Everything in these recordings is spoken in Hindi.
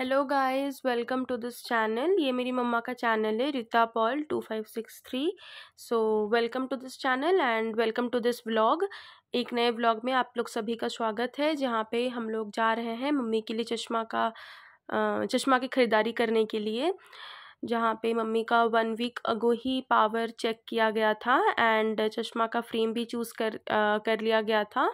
hello guys welcome to this channel ये मेरी मम्मा का चैनल है Rita Paul two five six three so welcome to this channel and welcome to this vlog एक नए व्लॉग में आप लोग सभी का स्वागत है जहाँ पे हम लोग जा रहे हैं मम्मी के लिए चश्मा का चश्मा की ख़रीदारी करने के लिए जहाँ पे मम्मी का वन वीक अगो ही पावर चेक किया गया था एंड चश्मा का फ्रेम भी चूज़ कर आ, कर लिया गया था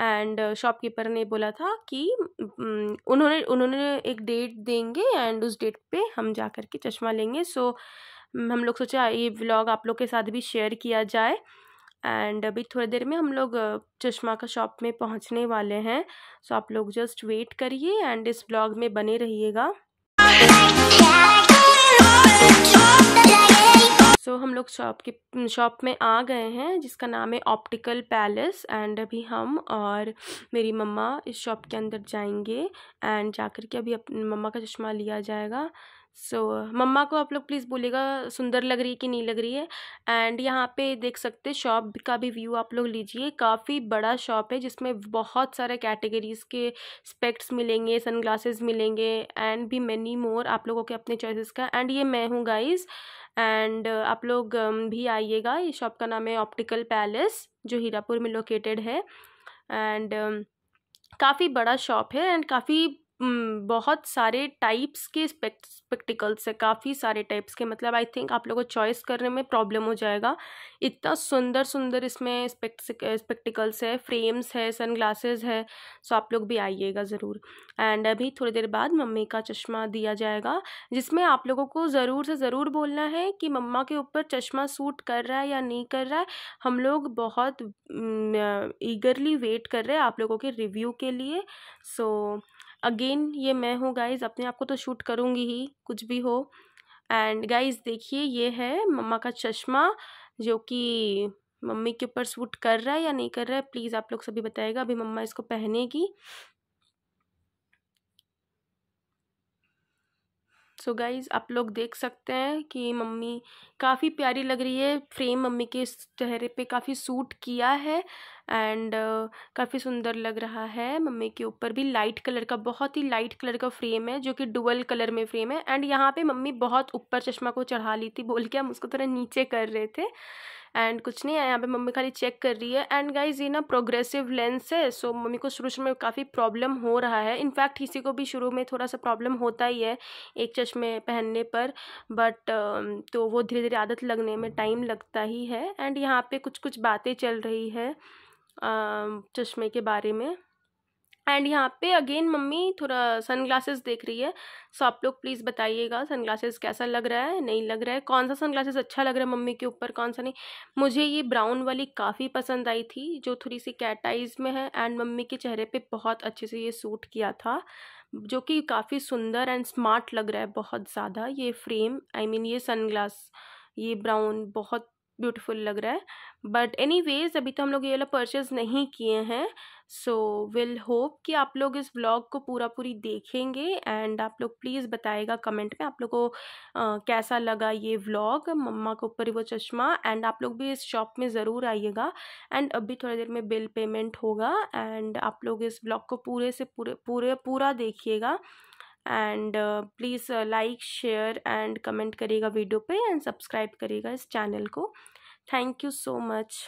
एंड शॉपकीपर ने बोला था कि उन्होंने उन्होंने एक डेट देंगे एंड उस डेट पे हम जा कर के चश्मा लेंगे सो so, हम लोग सोचा हाँ, ये व्लॉग आप लोग के साथ भी शेयर किया जाए एंड अभी थोड़ी देर में हम लोग चश्मा का शॉप में पहुंचने वाले हैं सो so, आप लोग जस्ट वेट करिए एंड इस ब्लॉग में बने रहिएगा सो so, हम लोग शॉप के शॉप में आ गए हैं जिसका नाम है ऑप्टिकल पैलेस एंड अभी हम और मेरी मम्मा इस शॉप के अंदर जाएंगे एंड जाकर के अभी अपनी मम्मा का चश्मा लिया जाएगा सो मम्मा को आप लोग प्लीज़ बोलेगा सुंदर लग रही है कि नहीं लग रही है एंड यहाँ पे देख सकते हैं शॉप का भी व्यू आप लोग लीजिए काफ़ी बड़ा शॉप है जिसमें बहुत सारे कैटेगरीज़ के स्पेक्ट्स मिलेंगे सनग्लासेस मिलेंगे एंड भी मैनी मोर आप लोगों के अपने चॉइसेस का एंड ये मैं हूँ गाइज़ एंड आप लोग भी आइएगा ये शॉप का नाम है ऑप्टिकल पैलेस जो हीरापुर में लोकेटेड है एंड काफ़ी बड़ा शॉप है एंड काफ़ी बहुत सारे टाइप्स के स्पेक्टिकल्स है काफ़ी सारे टाइप्स के मतलब आई थिंक आप लोगों को चॉइस करने में प्रॉब्लम हो जाएगा इतना सुंदर सुंदर इसमें स्पेक्टिकल्स है फ्रेम्स है सनग्लासेस है सो आप लोग भी आइएगा ज़रूर एंड अभी थोड़ी देर बाद मम्मी का चश्मा दिया जाएगा जिसमें आप लोगों को ज़रूर से ज़रूर बोलना है कि मम्मा के ऊपर चश्मा सूट कर रहा है या नहीं कर रहा है हम लोग बहुत ईगरली वेट कर रहे हैं आप लोगों के रिव्यू के लिए सो so, अगेन ये मैं हूँ गाइज़ अपने आप को तो शूट करूँगी ही कुछ भी हो एंड गाइज़ देखिए ये है मम्मा का चश्मा जो कि मम्मी के ऊपर सूट कर रहा है या नहीं कर रहा है प्लीज़ आप लोग सभी बताएगा अभी मम्मा इसको पहनेगी सो so गाइज़ आप लोग देख सकते हैं कि मम्मी काफ़ी प्यारी लग रही है फ्रेम मम्मी के इस चेहरे पे काफ़ी सूट किया है एंड uh, काफ़ी सुंदर लग रहा है मम्मी के ऊपर भी लाइट कलर का बहुत ही लाइट कलर का फ्रेम है जो कि डुअल कलर में फ्रेम है एंड यहाँ पे मम्मी बहुत ऊपर चश्मा को चढ़ा ली थी बोल के हम उसको थोड़ा नीचे कर रहे थे एंड कुछ नहीं है यहाँ पे मम्मी खाली चेक कर रही है एंड गाइज ये ना प्रोग्रेसिव लेंस है सो so, मम्मी को शुरू शुरू में काफ़ी प्रॉब्लम हो रहा है इनफैक्ट किसी को भी शुरू में थोड़ा सा प्रॉब्लम होता ही है एक चश्मे पहनने पर बट तो वो धीरे धीरे आदत लगने में टाइम लगता ही है एंड यहाँ पर कुछ कुछ बातें चल रही है चश्मे के बारे में एंड यहाँ पे अगेन मम्मी थोड़ा सनग्लासेस देख रही है सो आप लोग प्लीज़ बताइएगा सनग्लासेस कैसा लग रहा है नहीं लग रहा है कौन सा सनग्लासेस अच्छा लग रहा है मम्मी के ऊपर कौन सा नहीं मुझे ये ब्राउन वाली काफ़ी पसंद आई थी जो थोड़ी सी कैटाइज में है एंड मम्मी के चेहरे पे बहुत अच्छे से ये सूट किया था जो कि काफ़ी सुंदर एंड स्मार्ट लग रहा है बहुत ज़्यादा ये frame I I mean mean, ये सन ये ब्राउन बहुत ब्यूटीफुल लग रहा है बट एनी वेज अभी तो हम लोग ये वाला परचेज़ नहीं किए हैं सो विल होप कि आप लोग इस ब्लॉग को पूरा पूरी देखेंगे एंड आप लोग प्लीज़ बताएगा कमेंट में आप लोग को आ, कैसा लगा ये व्लॉग मम्मा के ऊपर वो चश्मा एंड आप लोग भी इस शॉप में ज़रूर आइएगा एंड अभी थोड़ी देर में बिल पेमेंट होगा एंड आप लोग इस ब्लॉग को पूरे से पूरे पूरे पूरा देखिएगा and please like share and comment करिएगा वीडियो पे एंड सब्सक्राइब करिएगा इस चैनल को थैंक यू सो मच